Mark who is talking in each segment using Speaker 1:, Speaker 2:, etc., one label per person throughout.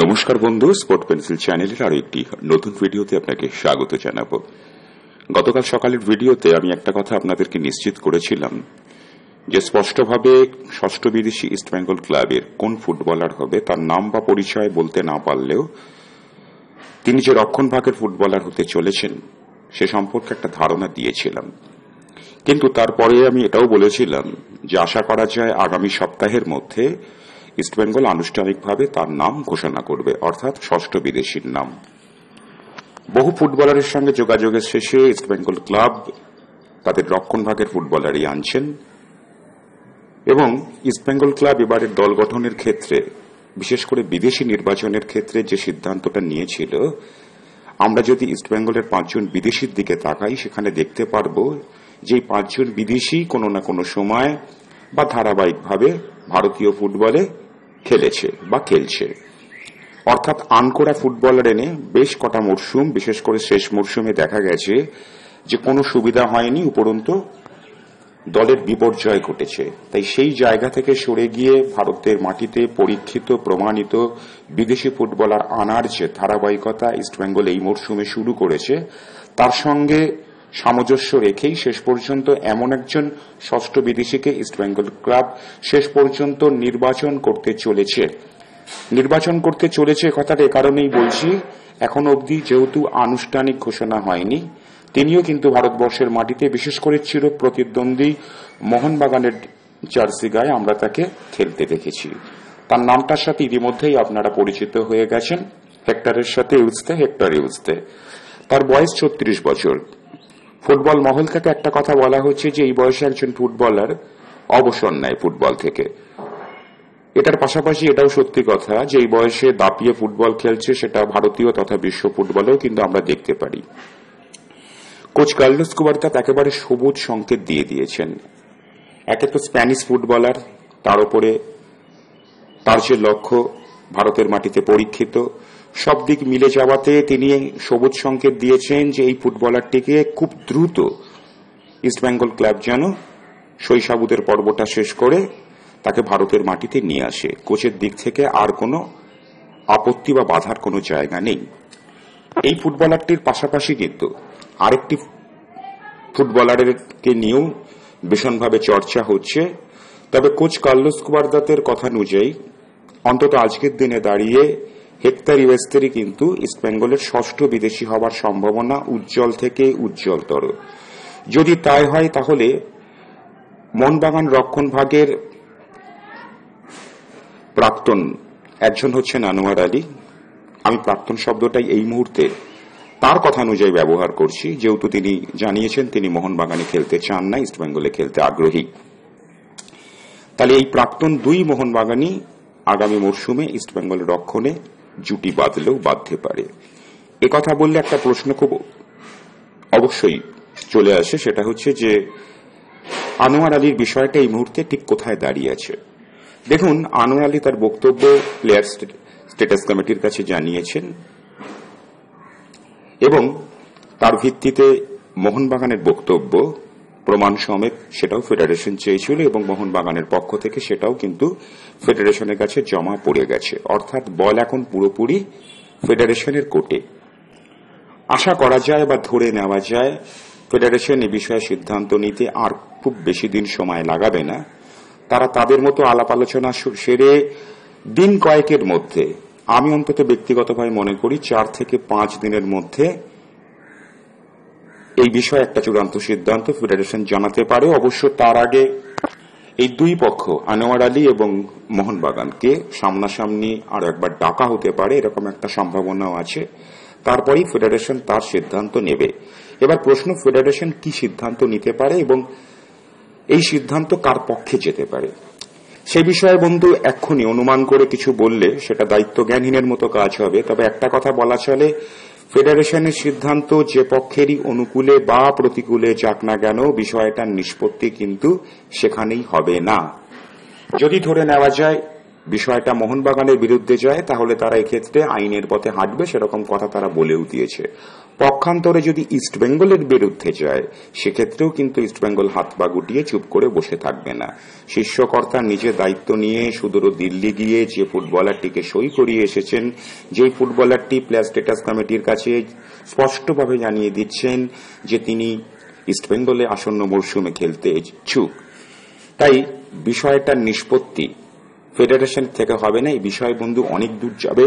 Speaker 1: নমস্কার বন্ধু sport pencil চ্যানেলের আরো একটি নতুন ভিডিওতে আপনাকে স্বাগত জানাবো গতকাল সকালের ভিডিওতে আমি একটা কথা আপনাদেরকে নিশ্চিত করেছিলাম যে স্পষ্টভাবে ষষ্ঠ বিদেশি ইস্টবেঙ্গল ক্লাবের কোন ফুটবলার হবে তার নাম বা পরিচয় বলতে না পারলেও তিনি যে রক্ষণ ভাগের ফুটবলার হতে চলেছেন সে সম্পর্কে একটা ধারণা দিয়েছিলাম কিন্তু তারপরে আমি এটাও বলেছিলাম যে আশা করা যায় আগামী সপ্তাহের মধ্যে ইস্টবেঙ্গল আনুষ্ঠানিকভাবে তার নাম ঘোষণা করবে অর্থাৎ ষষ্ঠ বিদেশির নাম বহু ফুটবলারের সঙ্গে যোগাযোগের শেষে ইস্টবেঙ্গল ক্লাব তাদের রক্ষণভাগের ফুটবলারই আনছেন এবং ইস্টবেঙ্গল ক্লাব এবারের দল গঠনের ক্ষেত্রে বিশেষ করে বিদেশি নির্বাচনের ক্ষেত্রে যে সিদ্ধান্তটা নিয়েছিল আমরা যদি ইস্টবেঙ্গলের পাঁচজন বিদেশির দিকে তাকাই সেখানে দেখতে পারব যে পাঁচজন বিদেশি কোনো না কোনো সময় বা ধারাবাহিকভাবে ভারতীয় ফুটবলে খেলেছে বা খেলছে অর্থাৎ আনকোরা ফুটবলার এনে বেশ কটা মরশুম বিশেষ করে শেষ মরশুমে দেখা গেছে যে কোনো সুবিধা হয়নি উপরন্তু দলের বিপর্যয় ঘটেছে তাই সেই জায়গা থেকে সরে গিয়ে ভারতের মাটিতে পরীক্ষিত প্রমাণিত বিদেশি ফুটবলার আনার যে ধারাবাহিকতা ইস্টবেঙ্গল এই মরশুমে শুরু করেছে তার সঙ্গে সামঞ্জস্য রেখেই শেষ পর্যন্ত এমন একজন ষষ্ঠ বিদেশিকে ইস্টবেঙ্গল ক্লাব শেষ পর্যন্ত নির্বাচন করতে চলেছে নির্বাচন করতে চলেছে কথাটা এ কারণেই বলছি এখন অবধি যেহেতু আনুষ্ঠানিক ঘোষণা হয়নি তিনিও কিন্তু ভারতবর্ষের মাটিতে বিশেষ করে চির প্রতিদ্বন্দ্বী মোহনবাগানের জার্সি গায়ে আমরা তাকে খেলতে দেখেছি তার নামটার সাথে ইতিমধ্যেই আপনারা পরিচিত হয়ে গেছেন হেক্টরের সাথে ইউজতে হেক্টরে উঠতে তার বয়স ছত্রিশ বছর ফুটবল মহল থেকে একটা কথা বলা হচ্ছে যে এই বয়সে একজন ফুটবলার অবসর নেয় ফুটবল থেকে এটার পাশাপাশি এটাও সত্যি কথা যে এই বয়সে দাপিয়ে ফুটবল খেলছে সেটা ভারতীয় তথা বিশ্ব ফুটবলেও কিন্তু আমরা দেখতে পারি কোচ কার্লোস কুবার্তাপ একেবারে সবুজ সংকেত দিয়ে দিয়েছেন একে তো স্প্যানিশ ফুটবলার তার উপরে তার যে লক্ষ্য ভারতের মাটিতে পরীক্ষিত সব দিক মিলে যাওয়াতে তিনি সবুজ সংকেত দিয়েছেন যে এই ফুটবলারটিকে খুব দ্রুত ইস্টবেঙ্গল ক্লাব যেন শৈশাবুদের পর্বটা শেষ করে তাকে ভারতের মাটিতে নিয়ে আসে কোচের দিক থেকে আর কোনো আপত্তি বা বাধার কোনো জায়গা নেই এই ফুটবলারটির পাশাপাশি কিন্তু আরেকটি ফুটবলারকে নিয়েও ভীষণভাবে চর্চা হচ্ছে তবে কোচ কার্লোস কুবারদাতের কথা অনুযায়ী অন্তত আজকের দিনে দাঁড়িয়ে হেক্তার ইউএস্তেরি কিন্তু ইস্টবেঙ্গলের ষষ্ঠ বিদেশি হওয়ার সম্ভাবনা উজ্জ্বল থেকে উজ্জ্বলতর যদি তাই হয় তাহলে মনবাগান রক্ষণ ভাগের প্রাক্তন একজন হচ্ছেন আনোয়ার আলী আমি প্রাক্তন শব্দটাই এই মুহূর্তে তার কথা অনুযায়ী ব্যবহার করছি যেহেতু তিনি জানিয়েছেন তিনি মোহনবাগানে খেলতে চান না ইস্টবেঙ্গলে খেলতে আগ্রহী তাহলে এই প্রাক্তন দুই মোহনবাগানই আগামী মরশুমে বেঙ্গলের রক্ষণে জুটি বাঁধলেও বাঁধতে পারে এ কথা বললে একটা প্রশ্ন খুব অবশ্যই চলে আসে সেটা হচ্ছে যে আনোয়ার আলীর বিষয়টা এই মুহূর্তে ঠিক কোথায় দাঁড়িয়ে আছে দেখুন আনোয়ার আলী তার বক্তব্য প্লেয়ার স্টেটাস কমিটির কাছে জানিয়েছেন এবং তার ভিত্তিতে মোহনবাগানের বক্তব্য প্রমাণ সমেত সেটাও ফেডারেশন চেয়েছিল এবং মোহনবাগানের পক্ষ থেকে সেটাও কিন্তু ফেডারেশনের কাছে জমা পড়ে গেছে অর্থাৎ বল এখন পুরোপুরি ফেডারেশনের কোর্টে আশা করা যায় বা ধরে নেওয়া যায় ফেডারেশন এ বিষয়ে সিদ্ধান্ত নিতে আর খুব বেশি দিন সময় লাগাবে না তারা তাদের মতো আলাপ আলোচনা সেরে দিন কয়েকের মধ্যে আমি অন্তত ব্যক্তিগতভাবে মনে করি চার থেকে পাঁচ দিনের মধ্যে এই বিষয়ে একটা চূড়ান্ত সিদ্ধান্ত ফেডারেশন জানাতে পারে অবশ্য তার আগে এই দুই পক্ষ আনোয়ার আলী এবং মোহনবাগানকে সামনাসামনি আরো একবার ডাকা হতে পারে এরকম একটা সম্ভাবনাও আছে তারপরেই ফেডারেশন তার সিদ্ধান্ত নেবে এবার প্রশ্ন ফেডারেশন কি সিদ্ধান্ত নিতে পারে এবং এই সিদ্ধান্ত কার পক্ষে যেতে পারে সে বিষয়ে বন্ধু এক্ষুনি অনুমান করে কিছু বললে সেটা দায়িত্ব জ্ঞানহীনের মতো কাজ হবে তবে একটা কথা বলা চলে ফেডারেশনের সিদ্ধান্ত যে পক্ষেরই অনুকূলে বা প্রতিকূলে যাক না কেন বিষয়টার নিষ্পত্তি কিন্তু সেখানেই হবে না যদি ধরে নেওয়া যায় বিষয়টা মোহনবাগানের বিরুদ্ধে যায় তাহলে তারা এক্ষেত্রে আইনের পথে হাঁটবে সেরকম কথা তারা বলেও দিয়েছে পক্ষান্তরে যদি ইস্টবেঙ্গলের বিরুদ্ধে যায় সেক্ষেত্রেও কিন্তু ইস্টবেঙ্গল হাত পা গুটিয়ে চুপ করে বসে থাকবে না শিষ্যকর্তা নিজে দায়িত্ব নিয়ে সুদূর দিল্লি গিয়ে যে ফুটবলারটিকে সই করিয়ে এসেছেন যে ফুটবলারটি প্লেয়ার স্টেটাস কমিটির কাছে স্পষ্টভাবে জানিয়ে দিচ্ছেন যে তিনি ইস্টবেঙ্গলে আসন্ন মরশুমে খেলতে ইচ্ছুক তাই বিষয়টার নিষ্পত্তি ফেডারেশন থেকে হবে না এই বিষয় বন্ধু অনেক দূর যাবে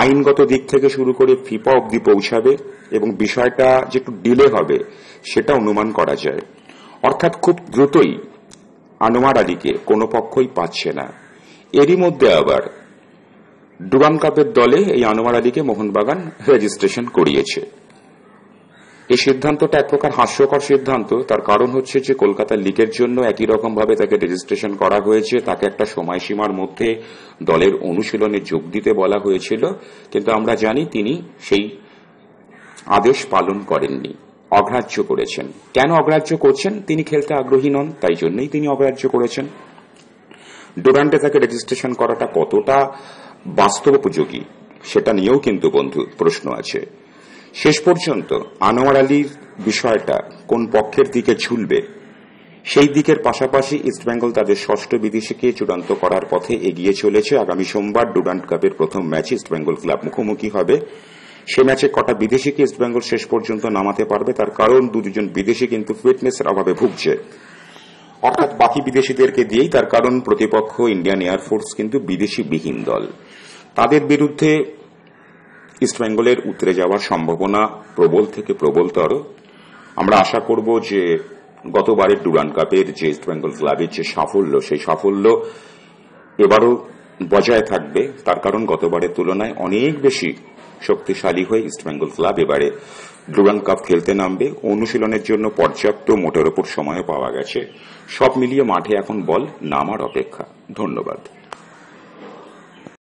Speaker 1: আইনগত দিক থেকে শুরু করে ফিফা অব্দি পৌঁছাবে এবং বিষয়টা যে একটু ডিলে হবে সেটা অনুমান করা যায় অর্থাৎ খুব দ্রুতই আনোয়ার আলীকে কোনো পক্ষই পাচ্ছে না এরই মধ্যে আবার ডুবান কাপের দলে এই আনোয়ার আলীকে মোহনবাগান রেজিস্ট্রেশন করিয়েছে এই সিদ্ধান্তটা এক প্রকার হাস্যকর সিদ্ধান্ত তার কারণ হচ্ছে যে কলকাতা লীগের জন্য একই রকম ভাবে তাকে রেজিস্ট্রেশন করা হয়েছে তাকে একটা সময়সীমার মধ্যে দলের অনুশীলনে যোগ দিতে বলা হয়েছিল কিন্তু আমরা জানি তিনি সেই আদেশ পালন করেননি অগ্রাহ্য করেছেন কেন অগ্রাহ্য করছেন তিনি খেলতে আগ্রহী নন তাই জন্যই তিনি অগ্রাহ্য করেছেন ডোরান্টে তাকে রেজিস্ট্রেশন করাটা কতটা বাস্তব উপযোগী সেটা নিয়েও কিন্তু বন্ধু প্রশ্ন আছে শেষ পর্যন্ত আনোয়ার আলীর বিষয়টা কোন পক্ষের দিকে ঝুলবে সেই দিকের পাশাপাশি ইস্টবেঙ্গল তাদের ষষ্ঠ বিদেশিকে চূড়ান্ত করার পথে এগিয়ে চলেছে আগামী সোমবার ডুডান্ট কাপের প্রথম ম্যাচ ইস্টবেঙ্গল ক্লাব মুখোমুখি হবে সে ম্যাচে কটা বিদেশিকে ইস্টবেঙ্গল শেষ পর্যন্ত নামাতে পারবে তার কারণ দু দুজন বিদেশি কিন্তু ফিটনেসের অভাবে ভুগছে অর্থাৎ বাকি বিদেশিদেরকে দিয়েই তার কারণ প্রতিপক্ষ ইন্ডিয়ান এয়ারফোর্স কিন্তু বিদেশি বিহীন দল তাদের বিরুদ্ধে ইস্টবেঙ্গলের উতরে যাওয়ার সম্ভাবনা প্রবল থেকে প্রবলতর আমরা আশা করব যে গতবারের ডুরান কাপের যে ইস্টবেঙ্গল ক্লাবের যে সাফল্য সেই সাফল্য এবারও বজায় থাকবে তার কারণ গতবারের তুলনায় অনেক বেশি শক্তিশালী হয়ে ইস্টবেঙ্গল ক্লাব এবারে ডুরান কাপ খেলতে নামবে অনুশীলনের জন্য পর্যাপ্ত মোটের ওপর সময় পাওয়া গেছে সব মিলিয়ে মাঠে এখন বল নামার অপেক্ষা ধন্যবাদ